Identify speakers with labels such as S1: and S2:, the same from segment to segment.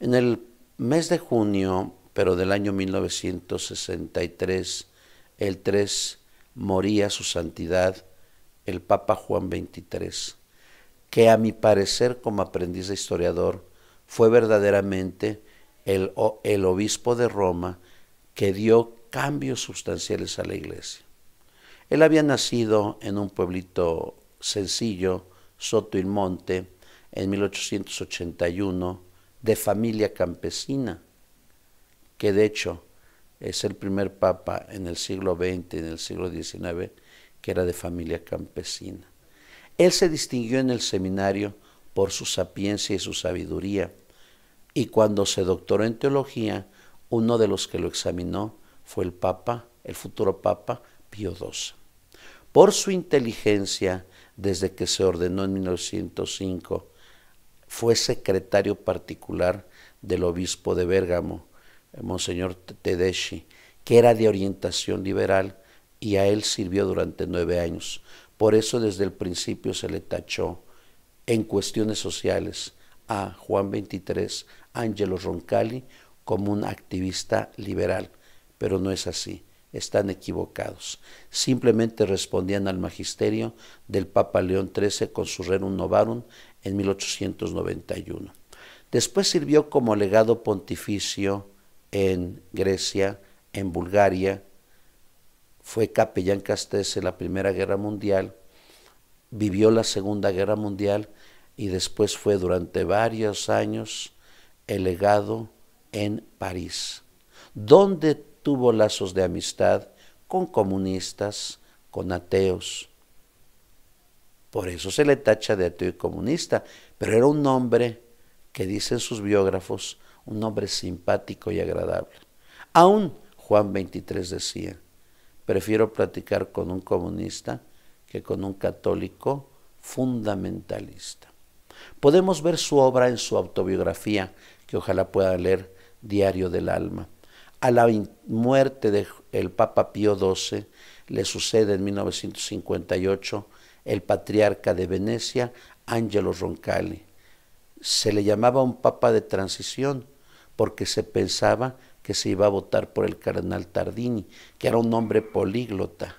S1: En el mes de junio, pero del año 1963, el 3 moría su santidad el Papa Juan XXIII, que a mi parecer como aprendiz de historiador fue verdaderamente el, obispo de Roma que dio cambios sustanciales a la iglesia. Él había nacido en un pueblito sencillo, Soto y Monte, en 1881 de familia campesina, que de hecho es el primer papa en el siglo XX y en el siglo XIX que era de familia campesina. Él se distinguió en el seminario por su sapiencia y su sabiduría, y cuando se doctoró en teología, uno de los que lo examinó fue el Papa, el futuro Papa Pío II. Por su inteligencia, desde que se ordenó en 1905 fue secretario particular del obispo de Bérgamo, eh, Monseñor Tedeschi, que era de orientación liberal y a él sirvió durante nueve años. Por eso desde el principio se le tachó en cuestiones sociales a Juan 23, Angelo Roncalli, como un activista liberal, pero no es así, están equivocados. Simplemente respondían al magisterio del Papa León XIII con su Renum Novarum en 1891. Después sirvió como legado pontificio en Grecia, en Bulgaria, fue capellán castese en la Primera Guerra Mundial, vivió la Segunda Guerra Mundial y después fue durante varios años el legado en París, donde tuvo lazos de amistad con comunistas, con ateos, por eso se le tacha de ateo y comunista, pero era un hombre que dicen sus biógrafos, un hombre simpático y agradable. Aún Juan 23 decía, prefiero platicar con un comunista que con un católico fundamentalista. Podemos ver su obra en su autobiografía, que ojalá pueda leer Diario del Alma. A la muerte del Papa Pío XII le sucede en 1958 el patriarca de Venecia, Angelo Roncalli. Se le llamaba un papa de transición porque se pensaba que se iba a votar por el cardenal Tardini, que era un hombre políglota.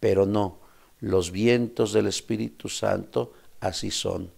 S1: Pero no, los vientos del Espíritu Santo así son.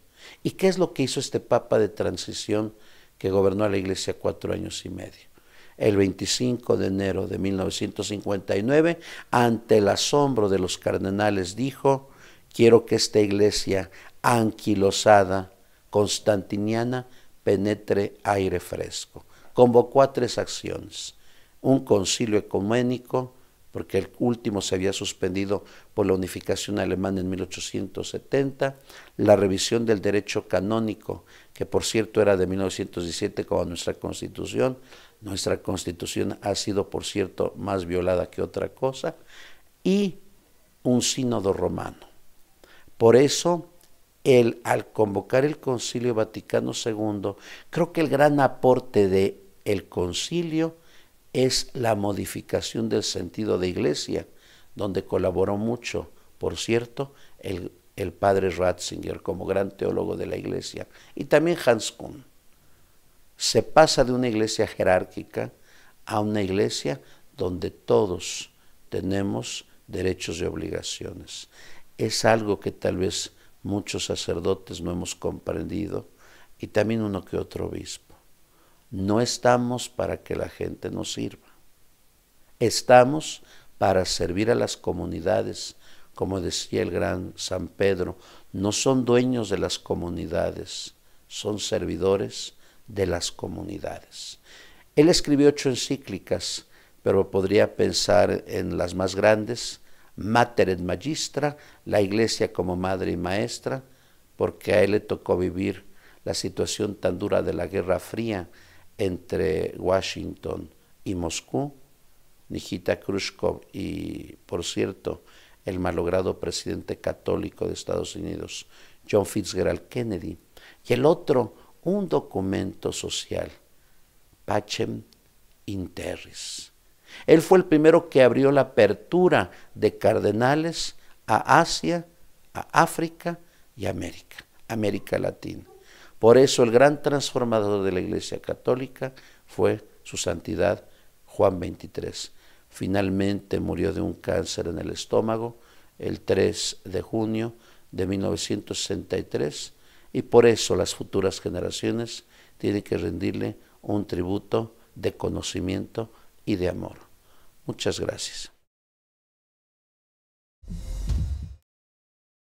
S1: ¿Y qué es lo que hizo este papa de transición que gobernó a la iglesia cuatro años y medio? el 25 de enero de 1959, ante el asombro de los cardenales, dijo, quiero que esta iglesia anquilosada, constantiniana, penetre aire fresco. Convocó a tres acciones, un concilio ecuménico, porque el último se había suspendido por la unificación alemana en 1870, la revisión del derecho canónico, que por cierto era de 1917 con nuestra constitución, nuestra constitución ha sido por cierto más violada que otra cosa, y un sínodo romano. Por eso, al convocar el concilio Vaticano II, creo que el gran aporte del el concilio es la modificación del sentido de iglesia, donde colaboró mucho, por cierto, el, el padre Ratzinger como gran teólogo de la iglesia, y también Hans Kuhn. Se pasa de una iglesia jerárquica a una iglesia donde todos tenemos derechos y obligaciones. Es algo que tal vez muchos sacerdotes no hemos comprendido y también uno que otro obispo. No estamos para que la gente nos sirva. Estamos para servir a las comunidades, como decía el gran San Pedro. No son dueños de las comunidades, son servidores de las comunidades. Él escribió ocho encíclicas, pero podría pensar en las más grandes, Mater et Magistra, la Iglesia como Madre y Maestra, porque a él le tocó vivir la situación tan dura de la Guerra Fría, entre Washington y Moscú, Nikita Khrushchev y, por cierto, el malogrado presidente católico de Estados Unidos, John Fitzgerald Kennedy, y el otro, un documento social, Pachem Interris. Él fue el primero que abrió la apertura de cardenales a Asia, a África y América, América Latina. Por eso el gran transformador de la Iglesia Católica fue su santidad Juan XXIII. Finalmente murió de un cáncer en el estómago el 3 de junio de 1963 y por eso las futuras generaciones tienen que rendirle un tributo de conocimiento y de amor. Muchas gracias.